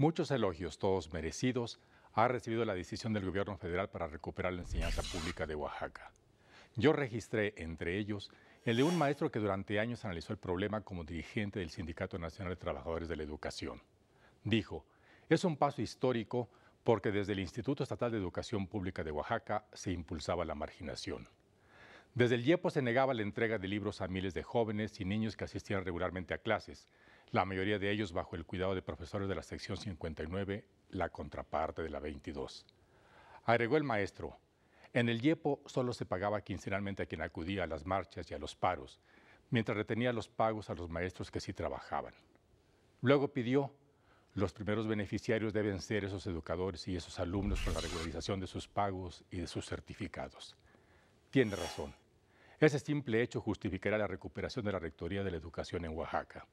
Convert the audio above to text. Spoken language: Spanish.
muchos elogios, todos merecidos, ha recibido la decisión del gobierno federal para recuperar la enseñanza pública de Oaxaca. Yo registré, entre ellos, el de un maestro que durante años analizó el problema como dirigente del Sindicato Nacional de Trabajadores de la Educación. Dijo, es un paso histórico porque desde el Instituto Estatal de Educación Pública de Oaxaca se impulsaba la marginación. Desde el IEPO se negaba la entrega de libros a miles de jóvenes y niños que asistían regularmente a clases, la mayoría de ellos bajo el cuidado de profesores de la sección 59, la contraparte de la 22. Agregó el maestro, en el YEPO solo se pagaba quincenalmente a quien acudía a las marchas y a los paros, mientras retenía los pagos a los maestros que sí trabajaban. Luego pidió, los primeros beneficiarios deben ser esos educadores y esos alumnos con la regularización de sus pagos y de sus certificados. Tiene razón. Ese simple hecho justificará la recuperación de la Rectoría de la Educación en Oaxaca.